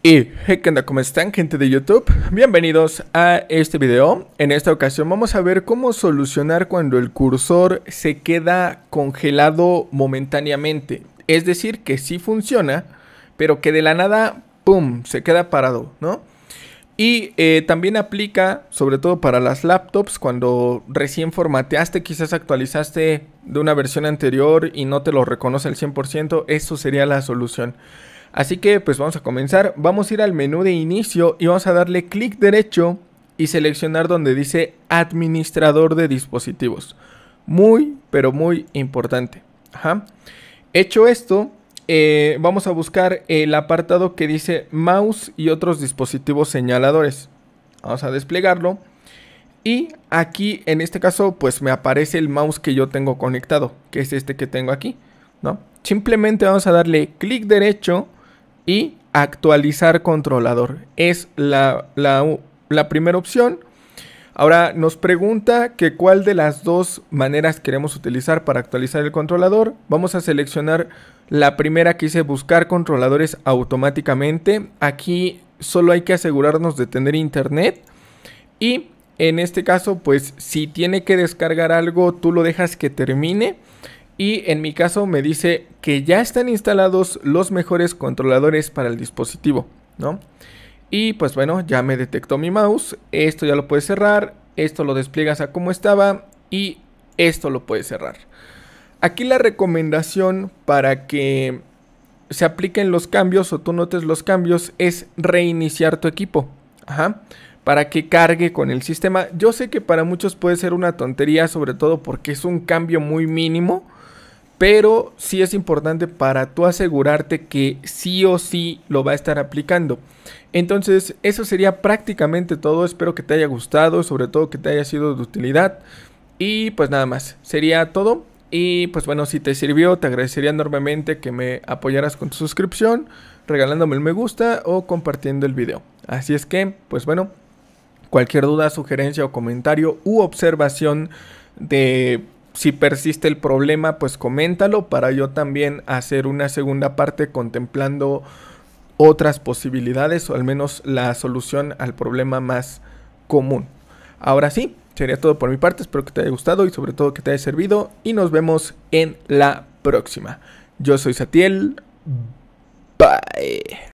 Y hey, ¿qué onda? ¿Cómo están gente de YouTube? Bienvenidos a este video. En esta ocasión vamos a ver cómo solucionar cuando el cursor se queda congelado momentáneamente. Es decir, que sí funciona, pero que de la nada, ¡pum!, se queda parado, ¿no? Y eh, también aplica, sobre todo para las laptops, cuando recién formateaste, quizás actualizaste de una versión anterior y no te lo reconoce al 100%, eso sería la solución. Así que pues vamos a comenzar, vamos a ir al menú de inicio y vamos a darle clic derecho y seleccionar donde dice administrador de dispositivos. Muy, pero muy importante. Hecho esto, eh, vamos a buscar el apartado que dice mouse y otros dispositivos señaladores. Vamos a desplegarlo. Y aquí, en este caso, pues me aparece el mouse que yo tengo conectado, que es este que tengo aquí, ¿no? Simplemente vamos a darle clic derecho y actualizar controlador. Es la, primera opción. Ahora nos pregunta que cuál de las dos maneras queremos utilizar para actualizar el controlador. Vamos a seleccionar la primera que dice buscar controladores automáticamente. Aquí solo hay que asegurarnos de tener internet. Y en este caso, pues si tiene que descargar algo, tú lo dejas que termine. Y en mi caso me dice que ya están instalados los mejores controladores para el dispositivo, ¿no? Y pues bueno, ya me detectó mi mouse, esto ya lo puedes cerrar, esto lo despliegas a como estaba y esto lo puedes cerrar. Aquí la recomendación para que se apliquen los cambios o tú notes los cambios es reiniciar tu equipo. Para que cargue con el sistema. Yo sé que para muchos puede ser una tontería, sobre todo porque es un cambio muy mínimo pero sí es importante para tú asegurarte que sí o sí lo va a estar aplicando. Entonces, eso sería prácticamente todo. Espero que te haya gustado, sobre todo que te haya sido de utilidad. Y pues nada más, sería todo. Y pues bueno, si te sirvió, te agradecería enormemente que me apoyaras con tu suscripción, regalándome el me gusta o compartiendo el video. Así es que, pues bueno, cualquier duda, sugerencia o comentario u observación de si persiste el problema, pues coméntalo para yo también hacer una segunda parte contemplando otras posibilidades o al menos la solución al problema más común. Ahora sí, sería todo por mi parte, espero que te haya gustado y sobre todo que te haya servido y nos vemos en la próxima. Yo soy Satiel, bye.